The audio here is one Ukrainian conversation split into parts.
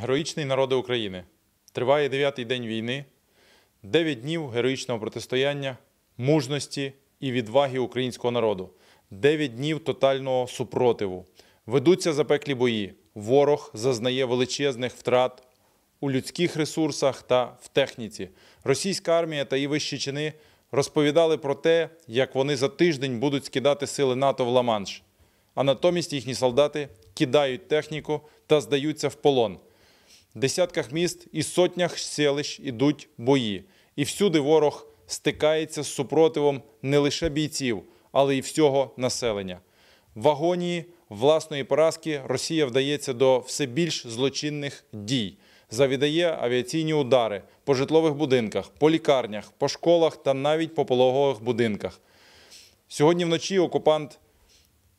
Героїчний народи України. Триває дев'ятий день війни, дев'ять днів героїчного протистояння, мужності і відваги українського народу, дев'ять днів тотального супротиву. Ведуться запеклі бої. Ворог зазнає величезних втрат у людських ресурсах та в техніці. Російська армія та її вищі чини розповідали про те, як вони за тиждень будуть скидати сили НАТО в Ла-Манш. а натомість їхні солдати кидають техніку та здаються в полон десятках міст і сотнях селищ ідуть бої, і всюди ворог стикається з супротивом не лише бійців, але й всього населення. В агонії власної поразки Росія вдається до все більш злочинних дій. Завідає авіаційні удари по житлових будинках, по лікарнях, по школах та навіть по пологових будинках. Сьогодні вночі окупант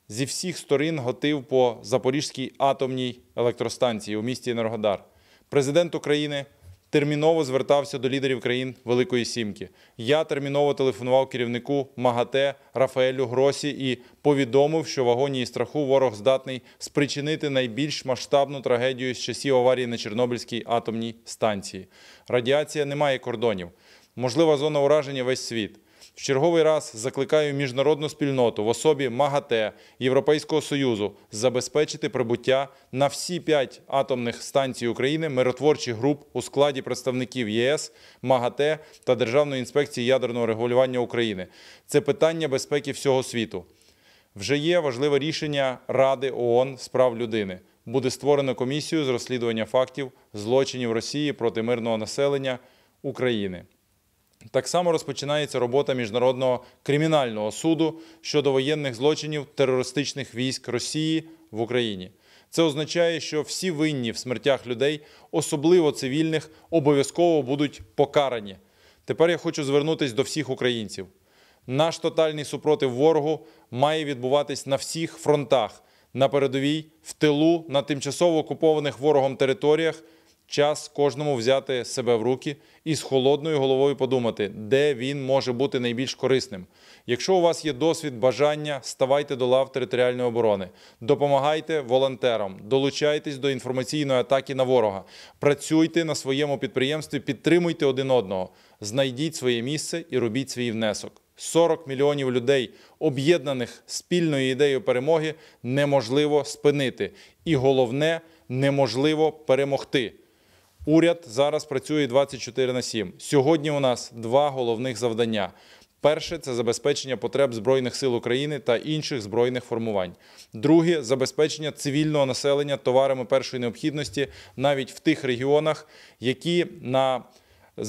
зі всіх сторін готив по Запорізькій атомній електростанції у місті Енергодар. Президент України терміново звертався до лідерів країн Великої Сімки. Я терміново телефонував керівнику МАГАТЕ Рафаелю Гросі і повідомив, що в агонії страху ворог здатний спричинити найбільш масштабну трагедію з часів аварії на Чорнобильській атомній станції. Радіація не має кордонів, можлива зона ураження весь світ. В черговий раз закликаю міжнародну спільноту в особі МАГАТЕ Європейського союзу забезпечити прибуття на всі п'ять атомних станцій України миротворчих груп у складі представників ЄС, МАГАТЕ та Державної інспекції ядерного регулювання України. Це питання безпеки всього світу. Вже є важливе рішення Ради ООН з прав людини. Буде створено комісію з розслідування фактів злочинів Росії проти мирного населення України. Так само розпочинається робота міжнародного кримінального суду щодо воєнних злочинів терористичних військ Росії в Україні. Це означає, що всі винні в смертях людей, особливо цивільних, обов'язково будуть покарані. Тепер я хочу звернутися до всіх українців. Наш тотальний супротив ворогу має відбуватись на всіх фронтах: на передовій, в тилу, на тимчасово окупованих ворогом територіях час кожному взяти себе в руки і з холодною головою подумати, де він може бути найбільш корисним. Якщо у вас є досвід, бажання, ставайте до лав територіальної оборони, допомагайте волонтерам, долучайтесь до інформаційної атаки на ворога, працюйте на своєму підприємстві, підтримуйте один одного, знайдіть своє місце і робіть свій внесок. 40 мільйонів людей, об'єднаних спільною ідеєю перемоги, неможливо спинити, і головне неможливо перемогти. Уряд зараз працює 24 на 7. Сьогодні у нас два головних завдання. Перше це забезпечення потреб Збройних сил України та інших збройних формувань. Друге забезпечення цивільного населення товарами першої необхідності навіть в тих регіонах, які на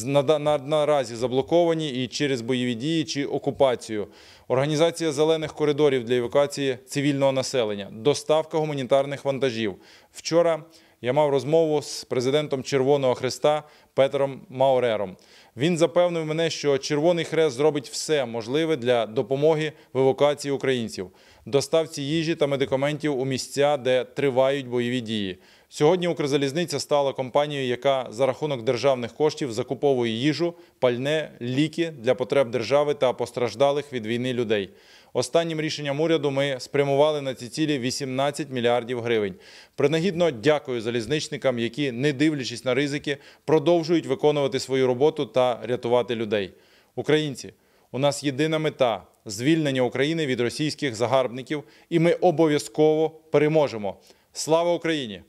на, на, наразі заблоковані і через бойові дії чи окупацію. Організація зелених коридорів для евакуації цивільного населення, доставка гуманітарних вантажів. Вчора я мав розмову з президентом Червоного Хреста Петром Маурером. Він запевнив мене, що Червоний Хрест зробить все можливе для допомоги в евакуації українців, доставці їжі та медикаментів у місця, де тривають бойові дії. Сьогодні Укрзалізниця стала компанією, яка за рахунок державних коштів закуповує їжу, пальне, ліки для потреб держави та постраждалих від війни людей. Останнім рішенням уряду ми спрямували на ці цілі 18 мільярдів гривень. Принагідно дякую залізничникам, які, не дивлячись на ризики, продовжують виконувати свою роботу та рятувати людей. Українці, у нас єдина мета. Звільнення України від російських загарбників, і ми обов'язково переможемо. Слава Україні!